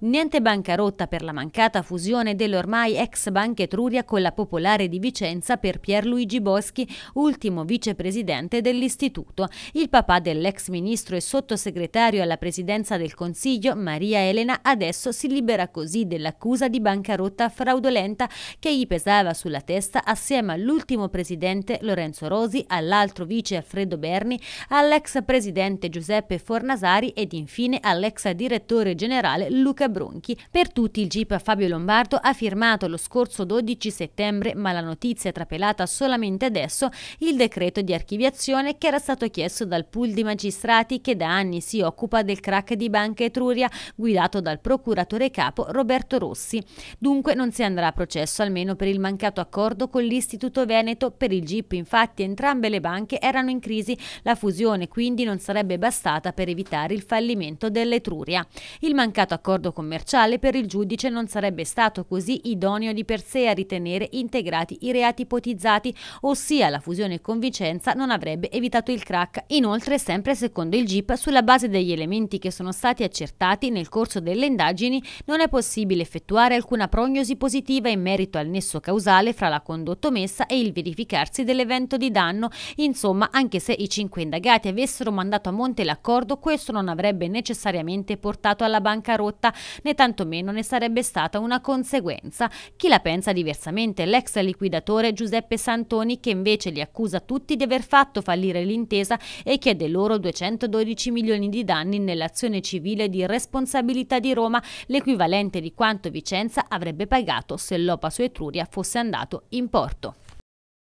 Niente bancarotta per la mancata fusione dell'ormai ex Banca Etruria con la Popolare di Vicenza per Pierluigi Boschi, ultimo vicepresidente dell'istituto. Il papà dell'ex ministro e sottosegretario alla presidenza del Consiglio, Maria Elena, adesso si libera così dell'accusa di bancarotta fraudolenta che gli pesava sulla testa assieme all'ultimo presidente Lorenzo Rosi, all'altro vice Alfredo Berni, all'ex presidente Giuseppe Fornasari ed infine all'ex direttore generale Luca Luca Bronchi. Per tutti il GIP Fabio Lombardo ha firmato lo scorso 12 settembre, ma la notizia è trapelata solamente adesso, il decreto di archiviazione che era stato chiesto dal pool di magistrati che da anni si occupa del crack di Banca Etruria, guidato dal procuratore capo Roberto Rossi. Dunque non si andrà a processo almeno per il mancato accordo con l'Istituto Veneto. Per il GIP infatti entrambe le banche erano in crisi, la fusione quindi non sarebbe bastata per evitare il fallimento dell'Etruria. Il mancato accordo commerciale per il giudice non sarebbe stato così idoneo di per sé a ritenere integrati i reati ipotizzati, ossia la fusione con Vicenza non avrebbe evitato il crack. Inoltre, sempre secondo il GIP, sulla base degli elementi che sono stati accertati nel corso delle indagini, non è possibile effettuare alcuna prognosi positiva in merito al nesso causale fra la condotta omessa e il verificarsi dell'evento di danno. Insomma, anche se i cinque indagati avessero mandato a monte l'accordo, questo non avrebbe necessariamente portato alla bancarotta, né tantomeno ne sarebbe stata una conseguenza. Chi la pensa diversamente è l'ex liquidatore Giuseppe Santoni che invece li accusa tutti di aver fatto fallire l'intesa e chiede loro 212 milioni di danni nell'azione civile di responsabilità di Roma, l'equivalente di quanto Vicenza avrebbe pagato se l'Opa su Etruria fosse andato in porto.